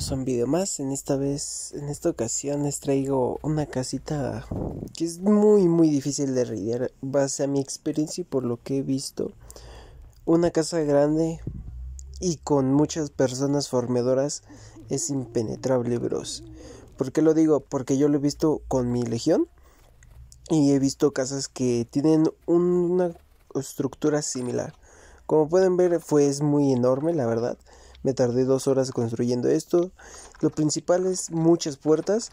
son más. En esta vez, en esta ocasión les traigo una casita que es muy muy difícil de raidear, base a mi experiencia y por lo que he visto. Una casa grande y con muchas personas formadoras es impenetrable, bros. porque lo digo? Porque yo lo he visto con mi legión y he visto casas que tienen una estructura similar. Como pueden ver, fue es muy enorme, la verdad. Me tardé dos horas construyendo esto. Lo principal es muchas puertas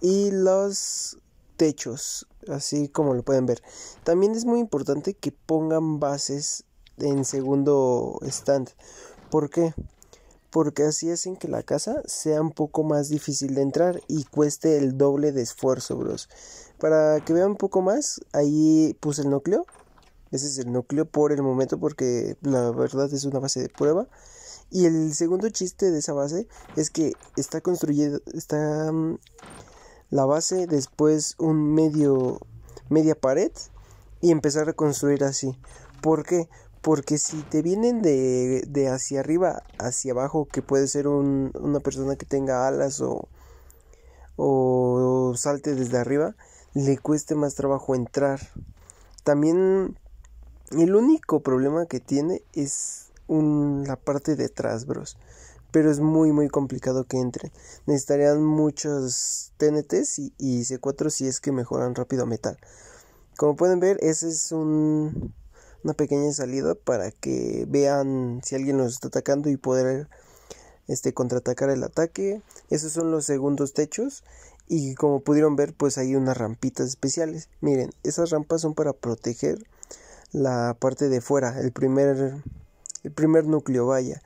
y los techos, así como lo pueden ver. También es muy importante que pongan bases en segundo stand. ¿Por qué? Porque así hacen que la casa sea un poco más difícil de entrar y cueste el doble de esfuerzo, bros. Para que vean un poco más, ahí puse el núcleo. Ese es el núcleo por el momento porque la verdad es una base de prueba. Y el segundo chiste de esa base es que está construida está mm, la base, después un medio, media pared y empezar a construir así. ¿Por qué? Porque si te vienen de, de hacia arriba, hacia abajo, que puede ser una persona que tenga alas o, o salte desde arriba, le cueste más trabajo entrar. También el único problema que tiene es la parte de atrás, bros. Pero es muy, muy complicado que entren. Necesitarían muchos TNTs y, C4 si es que mejoran rápido metal. Como pueden ver, esa es un, una pequeña salida para que vean si alguien los está atacando y poder este, contraatacar el ataque. Esos son los segundos techos. Y como pudieron ver, pues hay unas rampitas especiales. Miren, esas rampas son para proteger la parte de fuera, el primer el primer núcleo, vaya.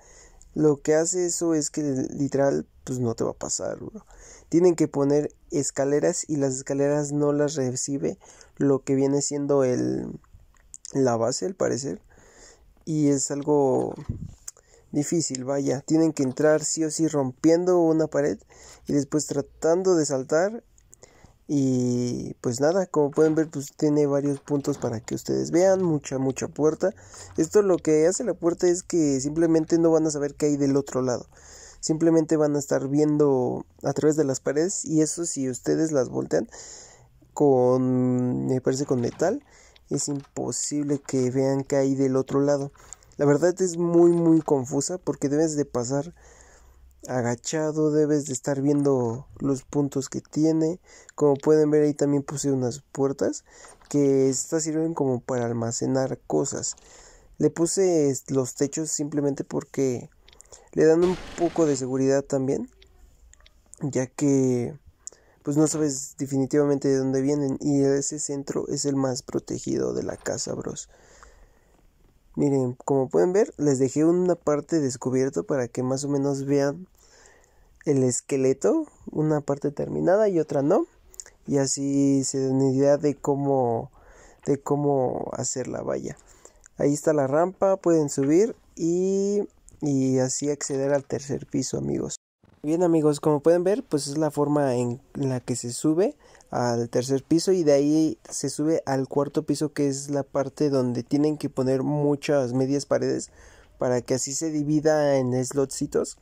Lo que hace eso es que literal, pues no te va a pasar, bro. Tienen que poner escaleras y las escaleras no las recibe lo que viene siendo el, la base, al parecer. Y es algo difícil, vaya. Tienen que entrar sí o sí rompiendo una pared y después tratando de saltar y pues nada, como pueden ver, pues tiene varios puntos para que ustedes vean, mucha, mucha puerta. Esto lo que hace la puerta es que simplemente no van a saber qué hay del otro lado. Simplemente van a estar viendo a través de las paredes y eso si ustedes las voltean con, me parece, con metal, es imposible que vean qué hay del otro lado. La verdad es muy, muy confusa porque debes de pasar agachado, debes de estar viendo los puntos que tiene. Como pueden ver ahí también puse unas puertas que estas sirven como para almacenar cosas. Le puse los techos simplemente porque le dan un poco de seguridad también, ya que pues no sabes definitivamente de dónde vienen y ese centro es el más protegido de la casa, bros. Miren, como pueden ver, les dejé una parte descubierta para que más o menos vean el esqueleto, una parte terminada y otra no, y así se den idea de cómo de cómo hacer la valla. Ahí está la rampa, pueden subir y y así acceder al tercer piso, amigos. Bien amigos, como pueden ver, pues es la forma en la que se sube al tercer piso y de ahí se sube al cuarto piso que es la parte donde tienen que poner muchas medias paredes para que así se divida en slotcitos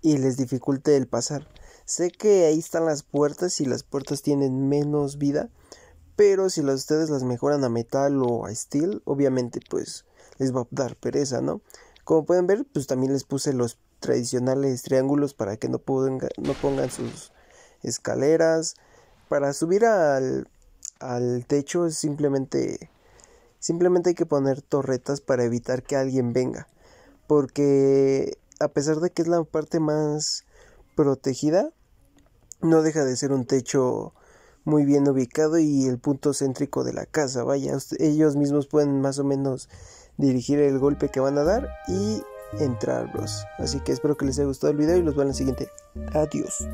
y les dificulte el pasar. Sé que ahí están las puertas y las puertas tienen menos vida, pero si las, ustedes las mejoran a metal o a steel, obviamente pues les va a dar pereza, ¿no? Como pueden ver, pues también les puse los tradicionales triángulos para que no pongan, sus escaleras. Para subir al, techo simplemente, simplemente hay que poner torretas para evitar que alguien venga. Porque a pesar de que es la parte más protegida, no deja de ser un techo muy bien ubicado y el punto céntrico de la casa. Vaya, ellos mismos pueden más o menos dirigir el golpe que van a dar y Entrarlos, Así que espero que les haya gustado el video y los veo en el siguiente. Adiós.